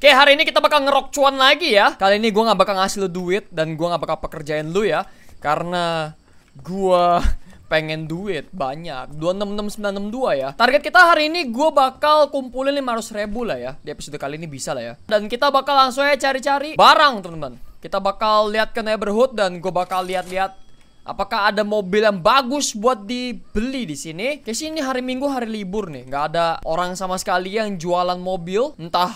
Oke hari ini kita bakal ngerok cuan lagi ya Kali ini gue gak bakal ngasih lo duit Dan gue gak bakal pekerjain lo ya Karena gue pengen duit banyak 266962 ya Target kita hari ini gue bakal kumpulin 500 ribu lah ya Di episode kali ini bisa lah ya Dan kita bakal langsung aja cari-cari barang teman-teman Kita bakal lihat ke neighborhood Dan gue bakal lihat-lihat Apakah ada mobil yang bagus buat dibeli di sini? Kayak sini hari Minggu hari libur nih, nggak ada orang sama sekali yang jualan mobil. Entah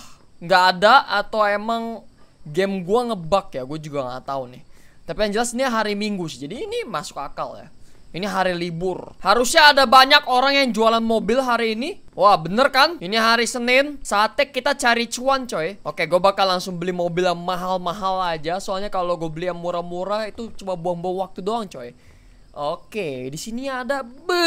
nggak ada atau emang game gua ngebug ya gue juga nggak tahu nih tapi yang jelas ini hari minggu sih jadi ini masuk akal ya ini hari libur. Harusnya ada banyak orang yang jualan mobil hari ini. Wah, bener kan? Ini hari Senin. Saatnya kita cari cuan, coy. Oke, gue bakal langsung beli mobil yang mahal-mahal aja. Soalnya kalau gue beli yang murah-murah itu cuma buang-buang waktu doang, coy. Oke, di sini ada be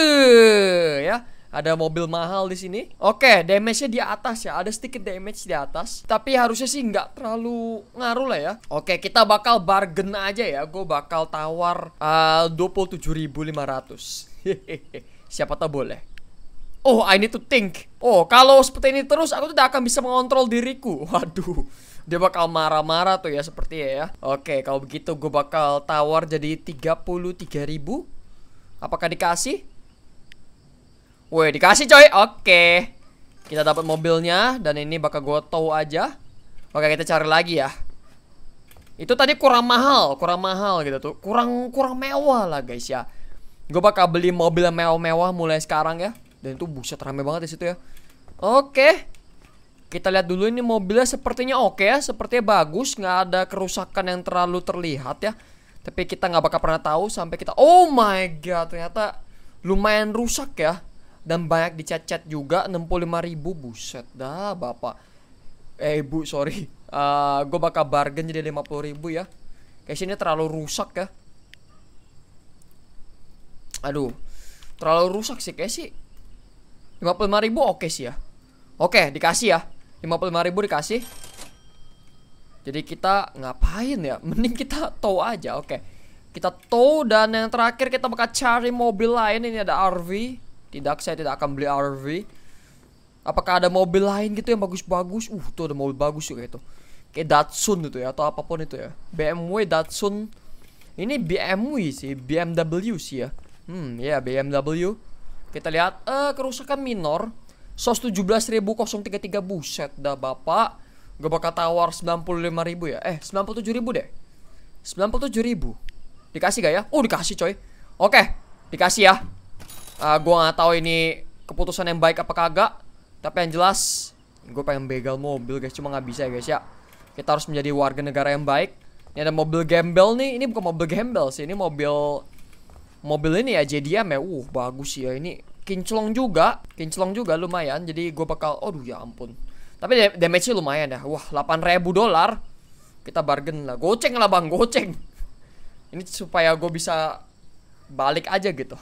ya ada mobil mahal di sini. Oke, damage-nya di atas ya. Ada sedikit damage di atas. Tapi harusnya sih nggak terlalu ngaruh lah ya. Oke, kita bakal bargain aja ya. Gue bakal tawar eh, uh, 27.500. Siapa tahu boleh. Oh, I need to think. Oh, kalau seperti ini terus aku tidak akan bisa mengontrol diriku. Waduh dia bakal marah-marah tuh ya seperti ya. ya. Oke, kalau begitu gue bakal tawar jadi 33.000. Apakah dikasih? Woi, dikasih coy. Oke. Kita dapat mobilnya dan ini bakal gue tahu aja. Oke, kita cari lagi ya. Itu tadi kurang mahal, kurang mahal gitu tuh. Kurang kurang mewah lah guys ya. Gue bakal beli mobil mewah-mewah mulai sekarang ya. Dan itu buset rame banget di situ ya. Oke. Kita lihat dulu ini mobilnya sepertinya oke ya, sepertinya bagus, nggak ada kerusakan yang terlalu terlihat ya. Tapi kita nggak bakal pernah tahu sampai kita Oh my god, ternyata lumayan rusak ya dan banyak juga enam juga 65 ribu buset dah bapak eh ibu sorry uh, eh, gue bakal bargain jadi 50 ribu ya kayak sini terlalu rusak ya aduh terlalu rusak sih kayak sih 55 ribu oke okay sih ya oke okay, dikasih ya 55 ribu dikasih jadi kita ngapain ya mending kita tow aja oke okay. kita tow dan yang terakhir kita bakal cari mobil lain ini ada RV tidak, saya tidak akan beli RV. Apakah ada mobil lain gitu yang bagus-bagus? Uh, tuh ada mobil bagus juga itu. Kayak Datsun itu ya atau apapun itu ya. BMW Datsun. Ini BMW sih, BMW sih ya. Hmm, ya yeah, BMW. Kita lihat eh uh, kerusakan minor. SOS 17.033 buset dah Bapak. Gak bakal tawar 95.000 ya. Eh, 97.000 deh. 97.000. Dikasih gak ya? Oh, dikasih coy. Oke, okay, dikasih ya uh, ah, gue nggak tahu ini keputusan yang baik apa kagak tapi yang jelas gue pengen begal mobil guys cuma nggak bisa ya guys ya kita harus menjadi warga negara yang baik ini ada mobil gembel nih ini bukan mobil gembel sih ini mobil mobil ini ya JDM ya uh bagus sih ya ini kinclong juga kinclong juga lumayan jadi gue bakal aduh ya ampun tapi damage-nya lumayan ya wah 8000 dolar kita bargain lah goceng lah bang goceng ini supaya gue bisa balik aja gitu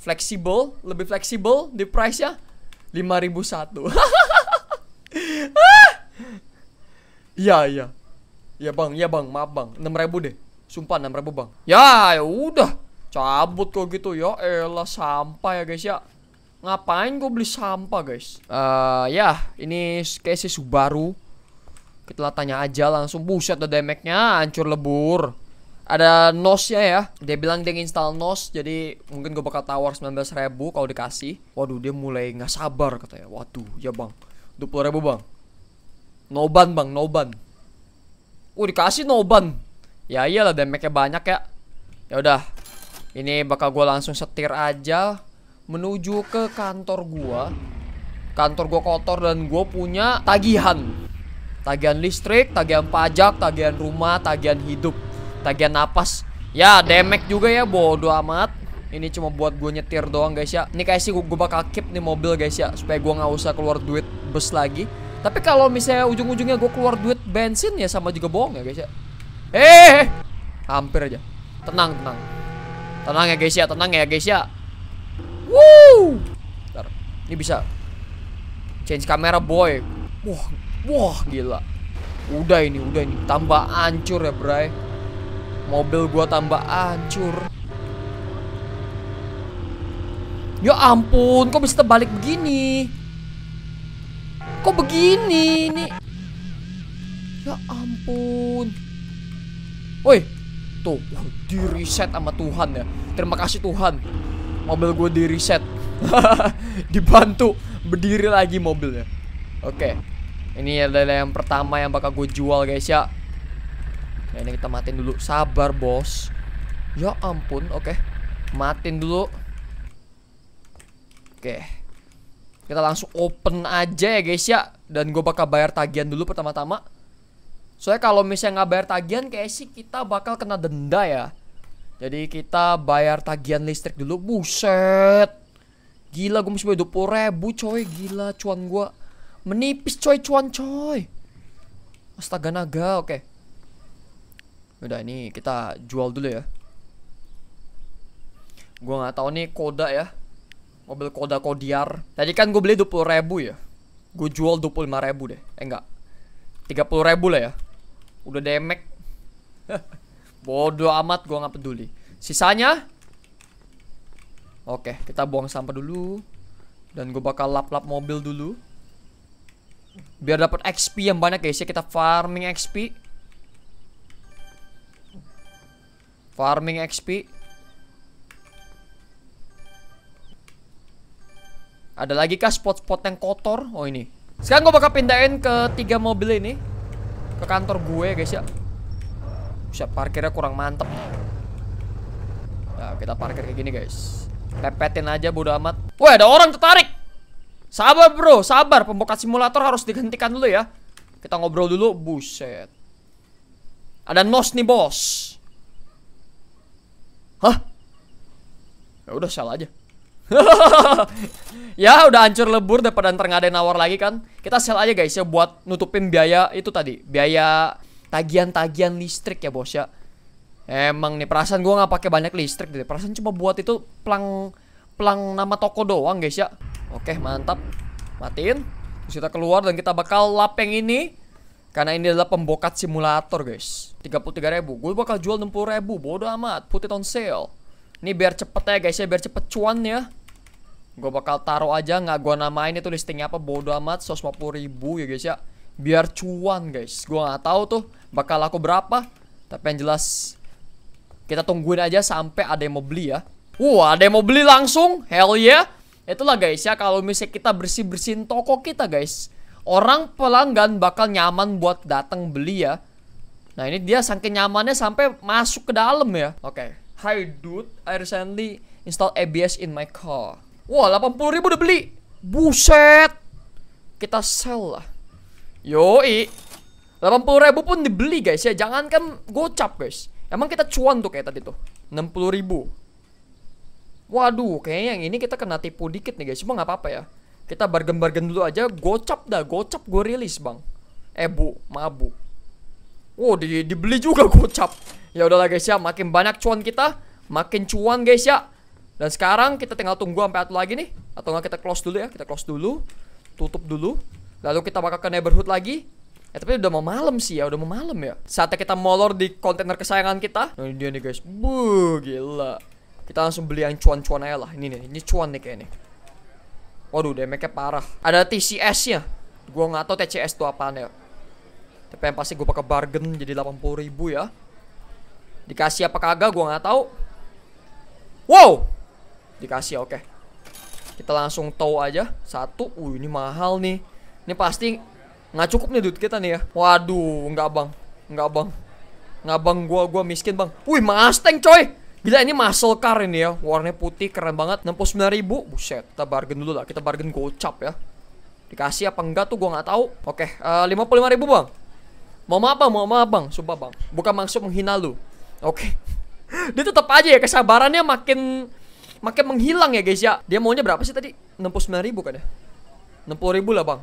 fleksibel, lebih fleksibel di price ya. 5001. Iya, iya. Ya Bang, ya Bang, maaf Bang. 6000 deh. Sumpah 6000 Bang. Ya, ya udah. Cabut kok gitu ya. Elah sampah ya guys ya. Ngapain gue beli sampah guys? Uh, ya, ini kayak si Subaru. Kita tanya aja langsung. Buset ada damage-nya, hancur lebur ada NOS-nya ya. Dia bilang dia install NOS, jadi mungkin gue bakal tawar 19 ribu kalau dikasih. Waduh, dia mulai nggak sabar katanya. Waduh, ya bang, 20 ribu bang. Noban bang, noban. Uh, dikasih noban. Ya iyalah damage-nya banyak ya. Ya udah, ini bakal gue langsung setir aja menuju ke kantor gue. Kantor gue kotor dan gue punya tagihan. Tagihan listrik, tagihan pajak, tagihan rumah, tagihan hidup Tagihan napas. Ya, demek juga ya, bodo amat. Ini cuma buat gue nyetir doang guys ya. Ini kayak sih gue bakal keep nih mobil guys ya, supaya gue nggak usah keluar duit bus lagi. Tapi kalau misalnya ujung-ujungnya gue keluar duit bensin ya sama juga bohong ya guys ya. Eh, eh, eh, hampir aja. Tenang, tenang. Tenang ya guys ya, tenang ya guys ya. Woo! Ini bisa change kamera boy. Wah, wah gila. Udah ini, udah ini. Tambah ancur ya, Bray. Mobil gua tambah hancur. Ya ampun, kok bisa terbalik begini? Kok begini ini? Ya ampun. Woi, tuh di reset sama Tuhan ya. Terima kasih Tuhan. Mobil gue di reset. Dibantu berdiri lagi mobilnya. Oke. Ini adalah yang pertama yang bakal gue jual guys ya. Nah ini kita matiin dulu Sabar bos Ya ampun oke okay. Matiin dulu Oke okay. Kita langsung open aja ya guys ya Dan gue bakal bayar tagihan dulu pertama-tama Soalnya kalau misalnya gak bayar tagihan kayak sih kita bakal kena denda ya Jadi kita bayar tagihan listrik dulu Buset Gila gue mesti bayar 20 ribu coy Gila cuan gue Menipis coy cuan coy Astaga naga oke okay. Udah ini kita jual dulu ya. Gua nggak tahu nih koda ya. Mobil koda kodiar. Tadi kan gue beli 20 ribu ya. Gue jual 25 ribu deh. Eh enggak. 30 ribu lah ya. Udah demek. Bodoh amat gue nggak peduli. Sisanya Oke, kita buang sampah dulu dan gue bakal lap-lap mobil dulu biar dapat XP yang banyak guys ya kita farming XP Farming XP Ada lagi kah spot-spot yang kotor? Oh ini Sekarang gue bakal pindahin ke tiga mobil ini Ke kantor gue guys ya Bisa parkirnya kurang mantep Nah kita parkir kayak gini guys Pepetin aja bodo amat Woi ada orang tertarik Sabar bro, sabar Pembuka simulator harus dihentikan dulu ya Kita ngobrol dulu, buset Ada nos nih bos Hah? Ya udah salah aja. ya udah hancur lebur daripada ntar ada nawar lagi kan kita sel aja guys ya buat nutupin biaya itu tadi biaya tagihan-tagihan listrik ya bos ya emang nih perasaan gua nggak pakai banyak listrik deh perasaan cuma buat itu plang pelang nama toko doang guys ya oke mantap matiin terus kita keluar dan kita bakal lapeng ini karena ini adalah pembokat simulator guys 33 ribu Gue bakal jual 60 ribu Bodo amat Put it on sale Ini biar cepet ya guys ya Biar cepet cuan ya Gue bakal taruh aja Nggak gue namain itu listingnya apa Bodo amat 150 ribu ya guys ya Biar cuan guys Gue nggak tahu tuh Bakal aku berapa Tapi yang jelas Kita tungguin aja Sampai ada yang mau beli ya Wah wow, ada yang mau beli langsung Hell yeah Itulah guys ya Kalau misalnya kita bersih-bersihin toko kita guys orang pelanggan bakal nyaman buat datang beli ya. Nah ini dia saking nyamannya sampai masuk ke dalam ya. Oke, okay. hi dude, I recently install ABS in my car. Wah, 80 ribu udah beli. Buset. Kita sell lah. Yo Yoi. 80 ribu pun dibeli guys ya. Jangan kan gocap guys. Emang kita cuan tuh kayak tadi tuh. 60 ribu. Waduh, kayaknya yang ini kita kena tipu dikit nih guys. Cuma nggak apa-apa ya. Kita bargain-bargain dulu aja, gocap dah, gocap gue rilis bang. Eh bu, maaf bu. Oh, di, dibeli juga gocap. Ya udahlah guys ya, makin banyak cuan kita, makin cuan guys ya. Dan sekarang kita tinggal tunggu sampai atu lagi nih, atau nggak kita close dulu ya, kita close dulu, tutup dulu. Lalu kita bakal ke neighborhood lagi. Ya tapi udah mau malam sih ya, udah mau malam ya. Saatnya kita molor di kontainer kesayangan kita. Nah, ini dia nih guys. Bu, gila. Kita langsung beli yang cuan-cuan aja lah. Ini nih, ini cuan nih kayaknya. Waduh, damage-nya parah. Ada TCS-nya. Gua nggak tahu TCS itu apaan ya. Tapi yang pasti gue pakai bargain jadi 80 ribu ya. Dikasih apa kagak Gua nggak tahu. Wow. Dikasih oke. Okay. Kita langsung tau aja. Satu. Uh ini mahal nih. Ini pasti nggak cukup nih duit kita nih ya. Waduh, nggak bang, nggak bang, nggak bang. Gua gua miskin bang. Wih, Mustang coy. Gila ini muscle car ini ya Warnanya putih keren banget 69 ribu Buset Kita bargain dulu lah Kita bargain gocap ya Dikasih apa enggak tuh gue gak tahu. Oke okay, uh, 55 ribu bang Mau apa Mau apa bang Sumpah bang Bukan maksud menghina lu Oke Dia tetap aja ya Kesabarannya makin Makin menghilang ya guys ya Dia maunya berapa sih tadi 69 ribu kan ya 60 ribu lah bang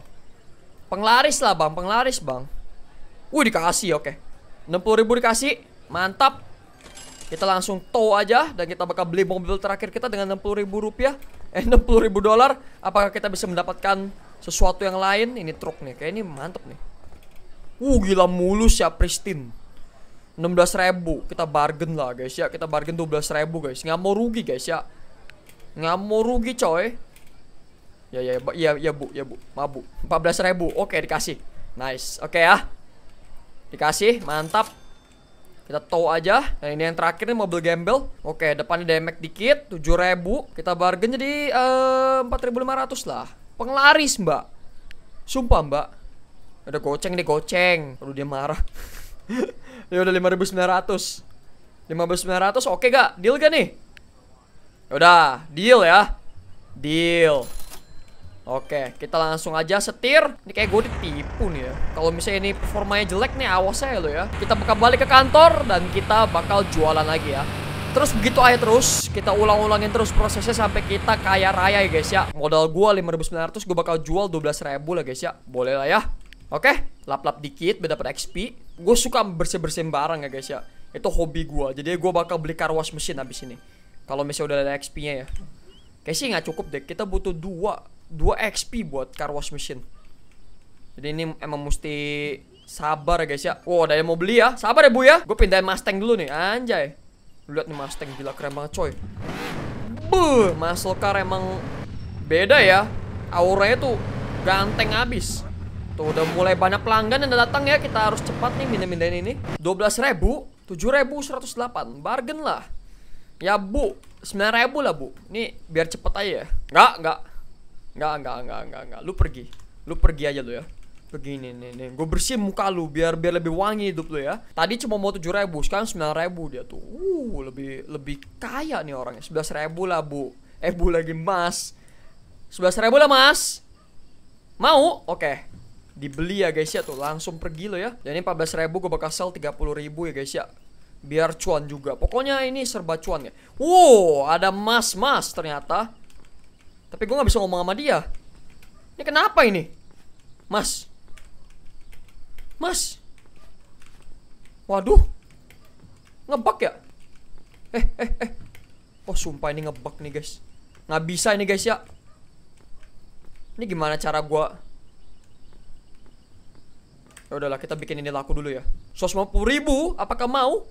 Penglaris lah bang Penglaris bang Wih dikasih oke okay. 60 ribu dikasih Mantap kita langsung tow aja dan kita bakal beli mobil terakhir kita dengan 60 ribu rupiah Eh 60 ribu dolar Apakah kita bisa mendapatkan sesuatu yang lain? Ini truk nih, kayak ini mantep nih Uh gila mulus ya pristine 16 ribu Kita bargain lah guys ya Kita bargain 12 ribu guys Nggak mau rugi guys ya Nggak mau rugi coy Ya ya ya ya ya bu ya bu Mabu 14 ribu Oke dikasih Nice Oke ya Dikasih mantap kita tow aja. Nah, ini yang terakhir nih mobil gembel. Oke, depannya damage dikit, 7000. Kita bargain jadi uh, eh, 4500 lah. Penglaris, Mbak. Sumpah, Mbak. ada goceng nih goceng. Aduh, dia marah. ya udah 5900. 5900 oke okay gak? Deal gak nih? Ya udah, deal ya. Deal. Oke, kita langsung aja setir. Ini kayak gue ditipu nih ya. Kalau misalnya ini performanya jelek nih, awas aja lo ya. Kita bakal balik ke kantor dan kita bakal jualan lagi ya. Terus begitu aja terus, kita ulang-ulangin terus prosesnya sampai kita kaya raya ya guys ya. Modal gua 5.900, gue bakal jual 12.000 lah guys ya. Boleh lah ya. Oke, lap-lap dikit biar dapat XP. Gue suka bersih-bersihin barang ya guys ya. Itu hobi gue. Jadi gue bakal beli car wash mesin abis ini. Kalau misalnya udah ada XP-nya ya. Kayaknya sih nggak cukup deh. Kita butuh dua 2 XP buat car wash machine jadi ini emang mesti sabar ya guys ya Wow ada yang mau beli ya Sabar ya bu ya Gue pindahin Mustang dulu nih Anjay Lihat nih Mustang gila keren banget coy Buh Muscle car emang Beda ya Auranya tuh Ganteng abis Tuh udah mulai banyak pelanggan yang datang ya Kita harus cepat nih mindah-mindahin ini 12 ribu 7 ribu 108 Bargain lah Ya bu 9 ribu lah bu Ini biar cepet aja ya Nggak nggak Enggak, enggak, enggak, enggak, enggak. Lu pergi. Lu pergi aja lu ya. Pergi nih, nih, nih. Gue bersihin muka lu biar biar lebih wangi hidup lu ya. Tadi cuma mau tujuh ribu, sekarang sembilan ribu dia tuh. Uh, lebih lebih kaya nih orangnya. Sebelas ribu lah bu. Eh bu lagi mas. Sebelas ribu lah mas. Mau? Oke. dibeli ya guys ya tuh langsung pergi lo ya dan ini ribu gue bakal sel tiga puluh ribu ya guys ya biar cuan juga pokoknya ini serba cuan ya wow ada mas mas ternyata tapi gue gak bisa ngomong sama dia Ini kenapa ini? Mas Mas Waduh Ngebug ya? Eh eh eh Oh sumpah ini ngebug nih guys Nggak bisa ini guys ya Ini gimana cara gue Ya udahlah kita bikin ini laku dulu ya 150 ribu apakah mau?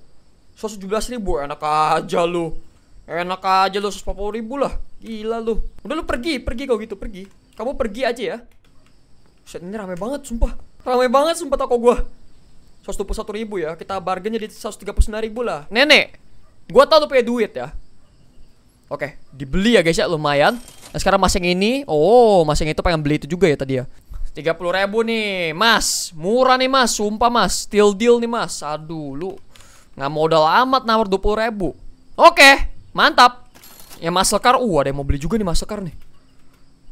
117 ribu enak aja lu Enak aja lu 140 ribu lah Gila lu. Udah lu pergi, pergi kau gitu, pergi. Kamu pergi aja ya. Set ini rame banget sumpah. Rame banget sumpah toko gua. 121 ribu ya. Kita bargain jadi 139 ribu lah. Nenek, gua tau lu punya duit ya. Oke, dibeli ya guys ya lumayan. Nah, sekarang yang ini, oh, mas yang itu pengen beli itu juga ya tadi ya. 30 ribu nih, Mas. Murah nih, Mas. Sumpah, Mas. Still deal nih, Mas. Aduh, lu nggak modal amat nawar 20 ribu. Oke, mantap yang muscle car, uh ada yang mau beli juga nih muscle car nih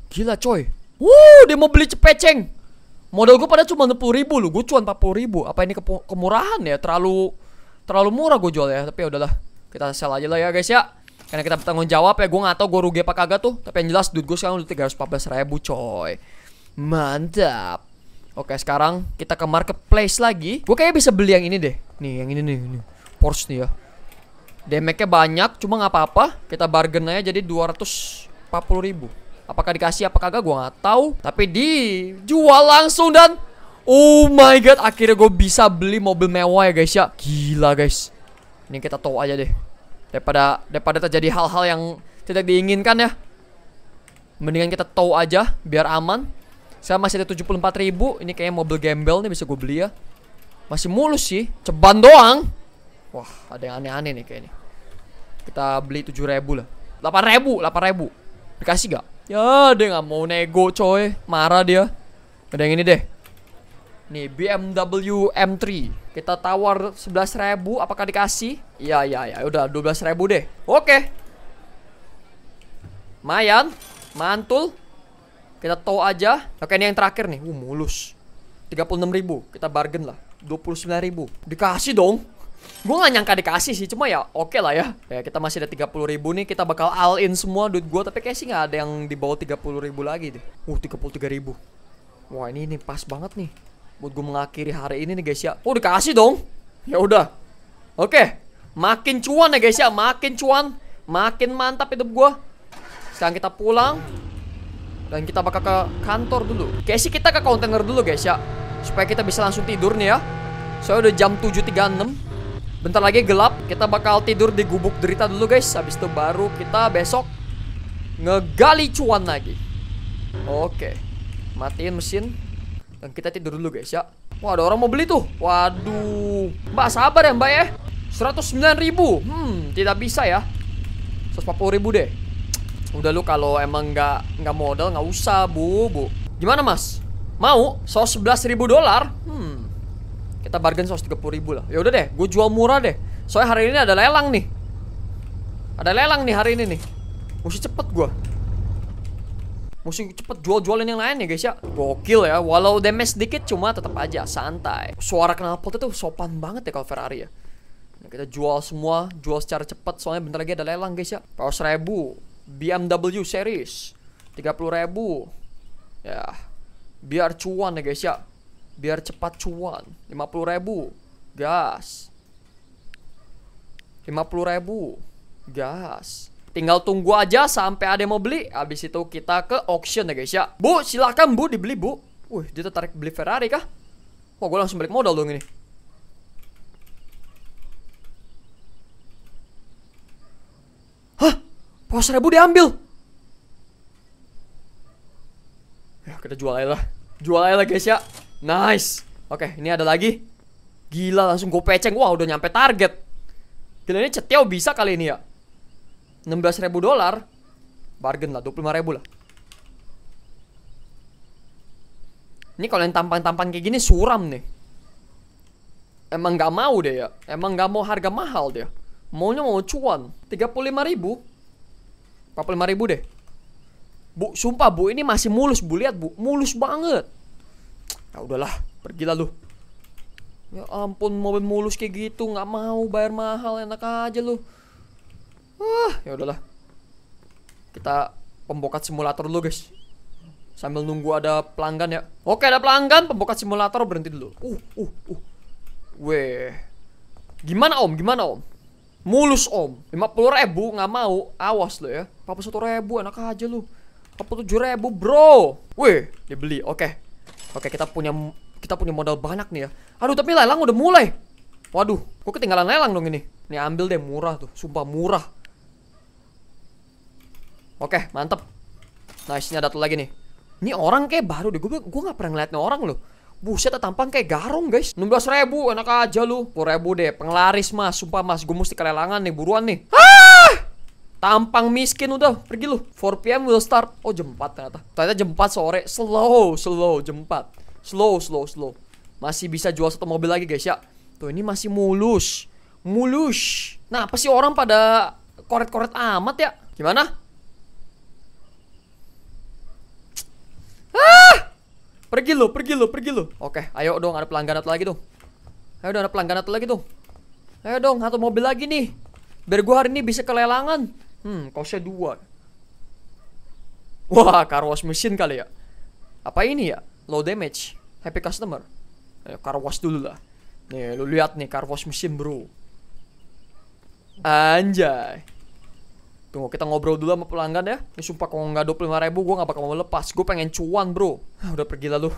Gila coy Wuh dia mau beli cepeceng Modal gue pada cuma 60 ribu loh, gue cuma 40 ribu Apa ini ke kemurahan ya, terlalu terlalu murah gue jual ya Tapi ya udahlah, kita sell aja lah ya guys ya Karena kita bertanggung jawab ya, gue gak tau gue rugi apa kagak tuh Tapi yang jelas duit gue sekarang udah 314 ribu coy Mantap Oke sekarang kita ke marketplace lagi Gue kayaknya bisa beli yang ini deh Nih yang ini nih, ini. Porsche nih ya Damage-nya banyak, cuma nggak apa-apa. Kita bargain aja jadi 240 ribu. Apakah dikasih apa kagak gue nggak tahu. Tapi dijual langsung dan oh my god akhirnya gue bisa beli mobil mewah ya guys ya. Gila guys. Ini kita tahu aja deh. Daripada daripada terjadi hal-hal yang tidak diinginkan ya. Mendingan kita tahu aja biar aman. Saya masih ada 74 ribu. Ini kayaknya mobil gembel nih bisa gue beli ya. Masih mulus sih, ceban doang. Wah, ada yang aneh-aneh nih kayaknya. Kita beli tujuh ribu lah. delapan ribu, delapan ribu. Dikasih gak? Ya, dia nggak mau nego, coy. Marah dia. Ada yang ini deh. Nih, BMW M3. Kita tawar sebelas ribu, apakah dikasih? Ya, ya, ya. Udah dua belas ribu deh. Oke. Mayan, mantul. Kita tau aja. Oke, ini yang terakhir nih. Uh, mulus. ribu. Kita bargain lah. Dua puluh sembilan ribu. Dikasih dong. Gue gak nyangka dikasih sih, cuma ya oke okay lah ya Kayak kita masih ada 30 ribu nih, kita bakal all in semua duit gue Tapi kayak sih gak ada yang di bawah 30 ribu lagi deh Uh, 33 ribu Wah ini nih pas banget nih Buat gue mengakhiri hari ini nih guys ya Oh dikasih dong Ya udah Oke okay. Makin cuan ya guys ya, makin cuan Makin mantap hidup gue Sekarang kita pulang Dan kita bakal ke kantor dulu Kayak sih kita ke kontainer dulu guys ya Supaya kita bisa langsung tidur nih ya Soalnya udah jam 7.36 Bentar lagi gelap, kita bakal tidur di gubuk derita dulu guys. Habis itu baru kita besok ngegali cuan lagi. Oke. Matiin mesin dan kita tidur dulu guys ya. Wah, ada orang mau beli tuh. Waduh. Mbak sabar ya, Mbak ya. 109.000. Hmm, tidak bisa ya. 140.000 deh. Udah lu kalau emang nggak nggak modal nggak usah, Bu, Bu. Gimana, Mas? Mau? 111.000 dolar? Hmm kita bargain 130 ribu lah ya udah deh gue jual murah deh soalnya hari ini ada lelang nih ada lelang nih hari ini nih mesti cepet gue mesti cepet jual-jualin yang lain ya guys ya Gokil ya, walau damage sedikit cuma tetap aja santai Suara knalpot itu sopan banget ya kalau Ferrari ya nah, Kita jual semua, jual secara cepat soalnya bentar lagi ada lelang guys ya Paus ribu, BMW series 30 ribu Ya, biar cuan ya guys ya biar cepat cuan 50 ribu gas 50 ribu gas Tinggal tunggu aja sampai ada yang mau beli Habis itu kita ke auction ya guys ya Bu silahkan bu dibeli bu Wih dia tertarik beli Ferrari kah? Wah gue langsung balik modal dong ini Hah? Pos ribu diambil Ya kita jual aja lah Jual aja lah guys ya Nice. Oke, ini ada lagi. Gila, langsung gue peceng. Wah, udah nyampe target. Gila, ini cetiau bisa kali ini ya. 16 ribu dolar. Bargain lah, 25 ribu lah. Ini kalau yang tampan-tampan kayak gini suram nih. Emang gak mau deh ya. Emang gak mau harga mahal deh. Maunya mau cuan. 35 ribu. 45 ribu deh. Bu, sumpah bu, ini masih mulus bu. Lihat bu, mulus banget. Ya udahlah, pergilah lu. Ya ampun, mobil mulus kayak gitu, nggak mau bayar mahal, enak aja lu. Wah, ya udahlah. Kita pembokat simulator dulu, guys. Sambil nunggu ada pelanggan ya. Oke, ada pelanggan, pembokat simulator berhenti dulu. Uh, uh, uh. Weh. Gimana, Om? Gimana, Om? Mulus, Om. 50 ribu, nggak mau. Awas lo ya. satu ribu, enak aja lu. 47 ribu, bro. Weh, dibeli. Oke, Oke, kita punya kita punya modal banyak nih ya. Aduh, tapi lelang udah mulai. Waduh, kok ketinggalan lelang dong ini. Nih ambil deh murah tuh, sumpah murah. Oke, mantep. Nice, nya ada lagi nih. Ini orang kayak baru deh, gue gue nggak pernah ngeliat orang loh. Buset, tampang kayak garong guys. 16 ribu, enak aja lu. 10 ribu deh, penglaris mas, sumpah mas, gue mesti kelelangan nih, buruan nih. Hah! Tampang miskin udah pergi lu 4pm will start Oh jam 4 ternyata Ternyata jam 4 sore Slow slow jam 4 Slow slow slow Masih bisa jual satu mobil lagi guys ya Tuh ini masih mulus Mulus Nah apa sih orang pada korek-korek amat ya Gimana? Ah! Pergi lu, pergi lu, pergi lu Oke, ayo dong ada pelanggan atau lagi tuh. Ayo dong ada pelanggan atau lagi tuh. Ayo dong, satu mobil lagi nih Biar gue hari ini bisa kelelangan Hmm, kaosnya dua. Wah, car wash mesin kali ya. Apa ini ya? Low damage, happy customer. Ayo, car wash dulu lah. Nih, lu lihat nih car wash mesin, bro. Anjay. Tunggu, kita ngobrol dulu sama pelanggan ya. Ini sumpah kalau nggak 25 ribu, gue nggak bakal mau lepas. Gue pengen cuan, bro. Udah pergi lah lu.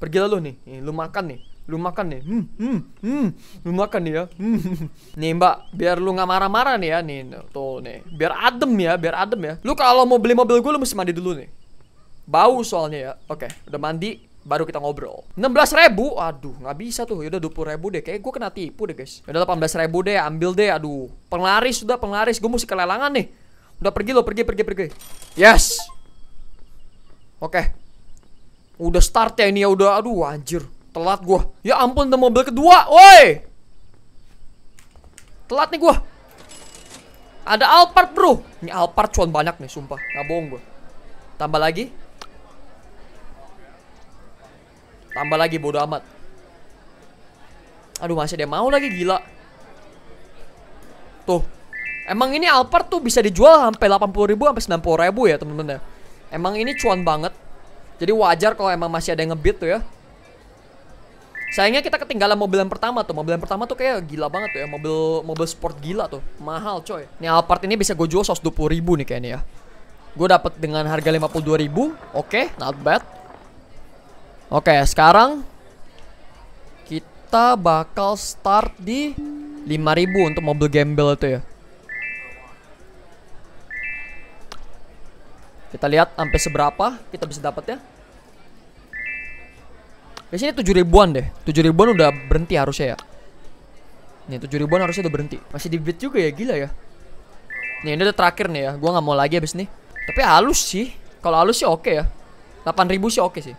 pergi lah lu nih. Lu makan nih lu makan nih hmm, hmm, hmm. lu makan nih ya hmm, hmm, hmm. nih mbak biar lu nggak marah-marah nih ya nih tuh nih biar adem ya biar adem ya lu kalau mau beli mobil gue lu mesti mandi dulu nih bau soalnya ya oke udah mandi baru kita ngobrol 16 ribu aduh nggak bisa tuh yaudah 20 ribu deh kayak gue kena tipu deh guys yaudah belas ribu deh ambil deh aduh penglaris sudah penglaris gue mesti kelelangan nih udah pergi lo pergi pergi pergi yes oke okay. udah start ya ini ya udah aduh anjir Telat gua. Ya ampun, ada mobil kedua. Woi. Telat nih gua. Ada Alphard, Bro. Ini Alphard cuan banyak nih, sumpah. Nggak bohong gua. Tambah lagi. Tambah lagi bodo amat. Aduh, masih dia mau lagi gila. Tuh. Emang ini Alphard tuh bisa dijual sampai 80.000 ribu sampai 90 ribu ya, teman-teman ya. Emang ini cuan banget. Jadi wajar kalau emang masih ada yang ngebit tuh ya. Sayangnya kita ketinggalan mobil yang pertama tuh. Mobil yang pertama tuh kayak gila banget tuh ya. Mobil mobil sport gila tuh. Mahal coy. ini Alphard ini bisa gue jual 120 ribu nih kayaknya ya. Gue dapet dengan harga 52 ribu. Oke, okay, not bad. Oke, okay, sekarang kita bakal start di 5000 untuk mobil gamble tuh ya. Kita lihat sampai seberapa kita bisa dapat ya. Biasanya tujuh ribuan deh. Tujuh ribuan udah berhenti harusnya ya. Nih tujuh ribuan harusnya udah berhenti. Masih di bid juga ya gila ya. Nih ini udah terakhir nih ya. gue nggak mau lagi abis nih. Tapi halus sih. Kalau halus sih oke ya. Delapan ribu sih oke sih.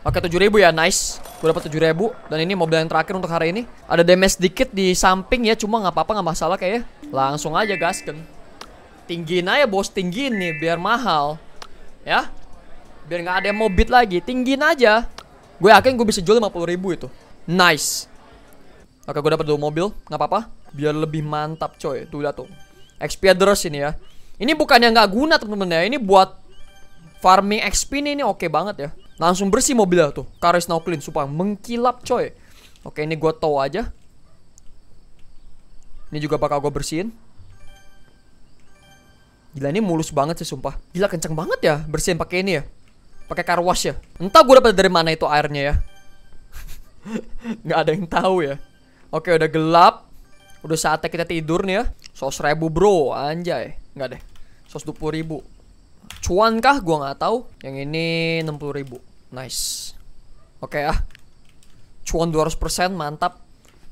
Oke tujuh ribu ya nice. Gue dapat tujuh ribu dan ini mobil yang terakhir untuk hari ini. Ada damage dikit di samping ya. Cuma nggak apa-apa nggak masalah kayaknya. Langsung aja kan. Tinggiin aja bos tinggiin nih biar mahal. Ya biar nggak ada yang mau bid lagi tinggiin aja gue yakin gue bisa jual 50 ribu itu nice oke gue dapet dua mobil nggak apa-apa biar lebih mantap coy tuh lihat tuh Expeders ini ya ini bukan yang nggak guna temen-temen ya ini buat farming XP ini, ini oke okay banget ya langsung bersih mobilnya tuh Karis now clean supaya mengkilap coy oke ini gue tow aja ini juga bakal gue bersihin Gila ini mulus banget sih sumpah Gila kenceng banget ya bersihin pakai ini ya pakai car wash ya. Entah gue dapat dari mana itu airnya ya. nggak ada yang tahu ya. Oke, udah gelap. Udah saatnya kita tidur nih ya. Sos ribu bro, anjay. Nggak deh. Sos dua puluh ribu. Cuan kah? Gue nggak tahu. Yang ini enam puluh ribu. Nice. Oke ya Cuan 200% mantap.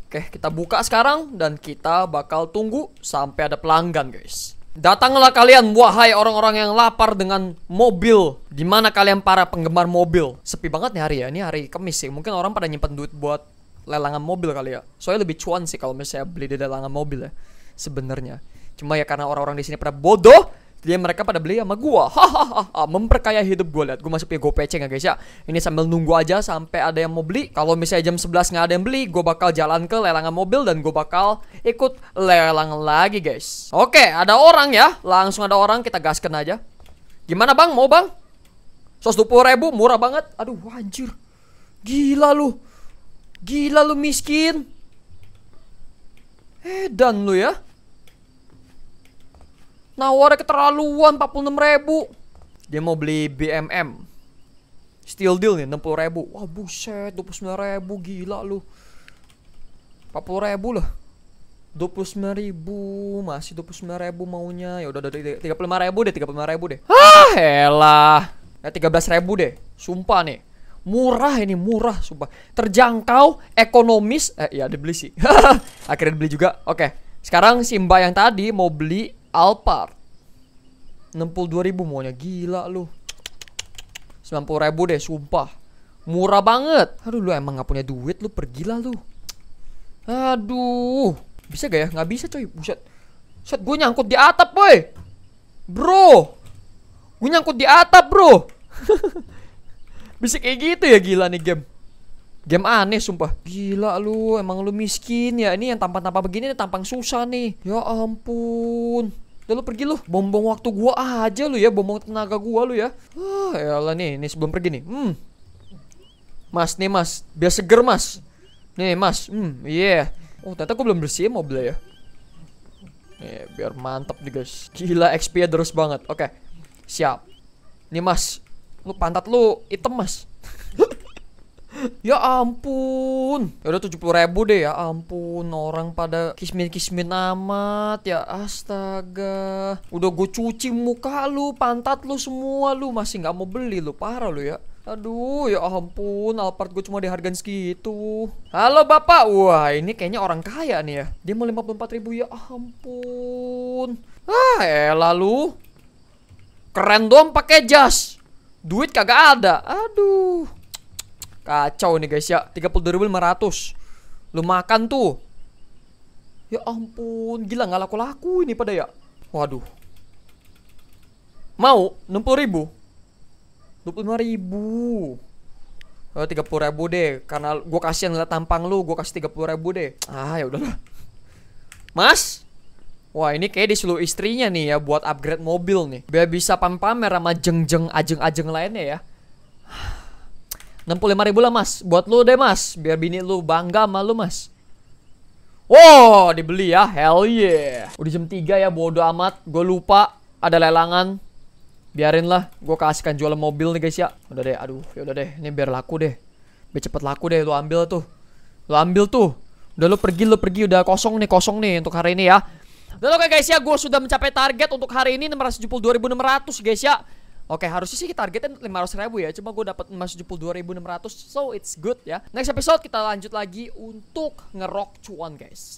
Oke, kita buka sekarang dan kita bakal tunggu sampai ada pelanggan, guys. Datanglah kalian wahai orang-orang yang lapar dengan mobil di mana kalian para penggemar mobil. Sepi banget nih hari ya. Ini hari kemis sih. Mungkin orang pada nyimpen duit buat lelangan mobil kali ya. Soalnya lebih cuan sih kalau misalnya beli di lelangan mobil ya. Sebenarnya. Cuma ya karena orang-orang di sini pada bodoh, jadi mereka pada beli sama gua. Hahaha, memperkaya hidup gua lihat. Gua masuk ya gua ya guys ya. Ini sambil nunggu aja sampai ada yang mau beli. Kalau misalnya jam 11 nggak ada yang beli, gua bakal jalan ke lelangan mobil dan gua bakal ikut lelang lagi guys. Oke, ada orang ya. Langsung ada orang kita gaskan aja. Gimana Bang? Mau Bang? dua ribu murah banget. Aduh, anjir. Gila lu. Gila lu miskin. Eh, dan lu ya. Nawarnya keterlaluan 46 ribu. Dia mau beli BMM. Steel deal nih 60 ribu. Wah buset 29 ribu gila lu. 40 ribu lah. 29 ribu masih 29 ribu maunya. Ya udah udah 35 ribu deh 35 ribu deh. Ah elah. Ya eh, 13 ribu deh. Sumpah nih. Murah ini murah sumpah. Terjangkau, ekonomis. Eh ya dibeli sih. Akhirnya dibeli juga. Oke. Sekarang Simba yang tadi mau beli Alphard 62 ribu maunya gila lu 90 ribu deh sumpah Murah banget Aduh lu emang gak punya duit lu lah lu Aduh Bisa gak ya? Gak bisa coy Buset Set gue nyangkut di atap boy Bro Gue nyangkut di atap bro Bisa kayak gitu ya gila nih game Game aneh sumpah Gila lu Emang lu miskin ya Ini yang tampan-tampan begini Tampang susah nih Ya ampun Udah lu pergi lu Bombong waktu gua aja lu ya Bombong tenaga gua lu ya Ya ah, Allah nih ini sebelum pergi nih Hmm Mas nih mas Biar seger mas Nih mas Hmm yeah. Oh ternyata gua belum bersihin mobil ya Nih biar mantap nih guys Gila XP nya terus banget Oke okay. Siap Nih mas Lu pantat lu hitam mas ya ampun. Ya udah puluh ribu deh ya ampun. Orang pada kismin-kismin amat ya astaga. Udah gue cuci muka lu, pantat lu semua lu masih nggak mau beli lu parah lu ya. Aduh, ya ampun, Alphard gue cuma dihargain segitu. Halo bapak, wah ini kayaknya orang kaya nih ya. Dia mau 54 ribu, ya ampun. Ah, elah lu. Keren doang pakai jas. Duit kagak ada. Aduh. Kacau nih guys ya 32.500 Lu makan tuh Ya ampun Gila gak laku-laku ini pada ya Waduh Mau 60 ribu ribu oh, eh, 30 ribu deh Karena gue kasihan liat tampang lu Gue kasih 30 ribu deh Ah ya udahlah Mas Wah ini kayak disuruh istrinya nih ya Buat upgrade mobil nih Biar bisa pam-pamer sama jeng-jeng ajeng-ajeng lainnya ya 65 ribu lah mas Buat lu deh mas Biar bini lu bangga sama lu mas Wow dibeli ya Hell yeah Udah jam 3 ya bodo amat Gue lupa ada lelangan Biarin lah Gue kasihkan jualan mobil nih guys ya Udah deh aduh ya udah deh Ini biar laku deh Biar cepet laku deh Lu ambil tuh Lu ambil tuh Udah lu pergi lu pergi Udah kosong nih kosong nih untuk hari ini ya Dan oke okay guys ya Gue sudah mencapai target untuk hari ini 672.600 guys ya Oke, harusnya sih kita targetin 500 ribu ya. Cuma gue dapat ratus, so it's good ya. Next episode kita lanjut lagi untuk ngerok cuan guys.